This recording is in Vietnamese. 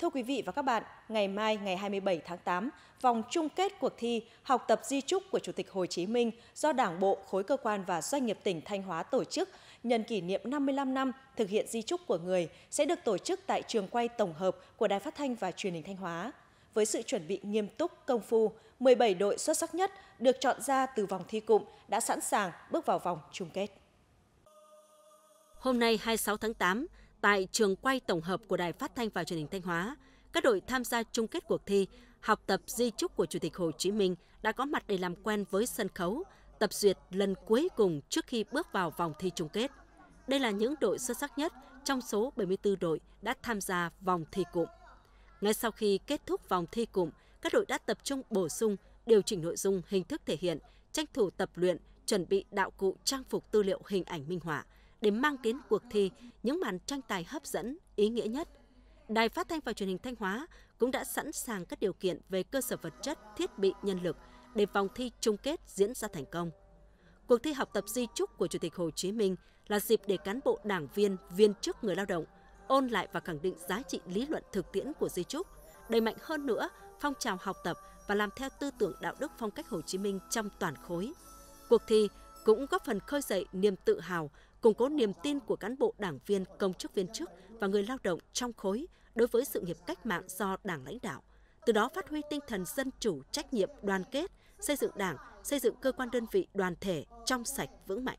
Thưa quý vị và các bạn, ngày mai ngày 27 tháng 8, vòng chung kết cuộc thi Học tập di trúc của Chủ tịch Hồ Chí Minh do Đảng bộ, khối cơ quan và doanh nghiệp tỉnh Thanh Hóa tổ chức nhân kỷ niệm 55 năm thực hiện di trúc của người sẽ được tổ chức tại trường quay tổng hợp của Đài Phát thanh và Truyền hình Thanh Hóa. Với sự chuẩn bị nghiêm túc, công phu, 17 đội xuất sắc nhất được chọn ra từ vòng thi cụm đã sẵn sàng bước vào vòng chung kết. Hôm nay 26 tháng 8, Tại trường quay tổng hợp của Đài Phát thanh và Truyền hình Thanh Hóa, các đội tham gia chung kết cuộc thi học tập di trúc của Chủ tịch Hồ Chí Minh đã có mặt để làm quen với sân khấu, tập duyệt lần cuối cùng trước khi bước vào vòng thi chung kết. Đây là những đội xuất sắc nhất trong số 74 đội đã tham gia vòng thi cụm. Ngay sau khi kết thúc vòng thi cụm, các đội đã tập trung bổ sung, điều chỉnh nội dung hình thức thể hiện, tranh thủ tập luyện, chuẩn bị đạo cụ trang phục tư liệu hình ảnh minh họa – để mang đến cuộc thi những màn tranh tài hấp dẫn, ý nghĩa nhất. Đài Phát thanh và Truyền hình Thanh Hóa cũng đã sẵn sàng các điều kiện về cơ sở vật chất, thiết bị, nhân lực để vòng thi chung kết diễn ra thành công. Cuộc thi học tập di trúc của Chủ tịch Hồ Chí Minh là dịp để cán bộ đảng viên, viên chức người lao động ôn lại và khẳng định giá trị lý luận thực tiễn của di trúc, đẩy mạnh hơn nữa phong trào học tập và làm theo tư tưởng đạo đức phong cách Hồ Chí Minh trong toàn khối. Cuộc thi cũng góp phần khơi dậy niềm tự hào củng cố niềm tin của cán bộ đảng viên, công chức viên chức và người lao động trong khối đối với sự nghiệp cách mạng do Đảng lãnh đạo, từ đó phát huy tinh thần dân chủ, trách nhiệm, đoàn kết, xây dựng Đảng, xây dựng cơ quan đơn vị đoàn thể trong sạch vững mạnh.